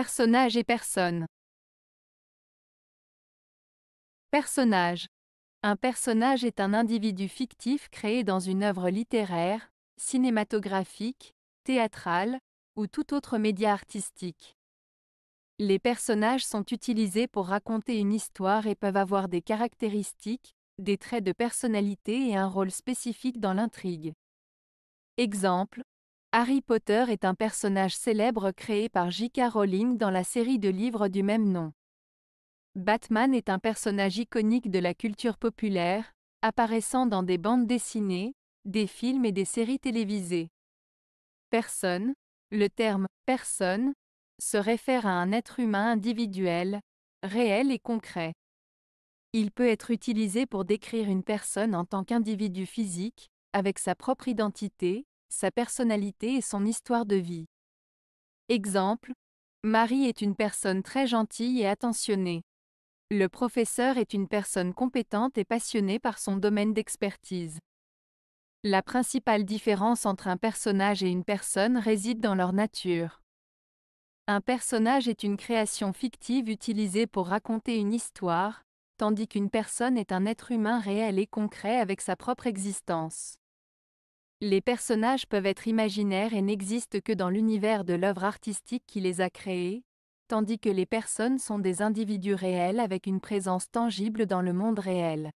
Personnages et personnes. Personnage. Un personnage est un individu fictif créé dans une œuvre littéraire, cinématographique, théâtrale ou tout autre média artistique. Les personnages sont utilisés pour raconter une histoire et peuvent avoir des caractéristiques, des traits de personnalité et un rôle spécifique dans l'intrigue. Exemple, Harry Potter est un personnage célèbre créé par J.K. Rowling dans la série de livres du même nom. Batman est un personnage iconique de la culture populaire, apparaissant dans des bandes dessinées, des films et des séries télévisées. Personne, le terme personne, se réfère à un être humain individuel, réel et concret. Il peut être utilisé pour décrire une personne en tant qu'individu physique, avec sa propre identité, sa personnalité et son histoire de vie. Exemple, Marie est une personne très gentille et attentionnée. Le professeur est une personne compétente et passionnée par son domaine d'expertise. La principale différence entre un personnage et une personne réside dans leur nature. Un personnage est une création fictive utilisée pour raconter une histoire, tandis qu'une personne est un être humain réel et concret avec sa propre existence. Les personnages peuvent être imaginaires et n'existent que dans l'univers de l'œuvre artistique qui les a créés, tandis que les personnes sont des individus réels avec une présence tangible dans le monde réel.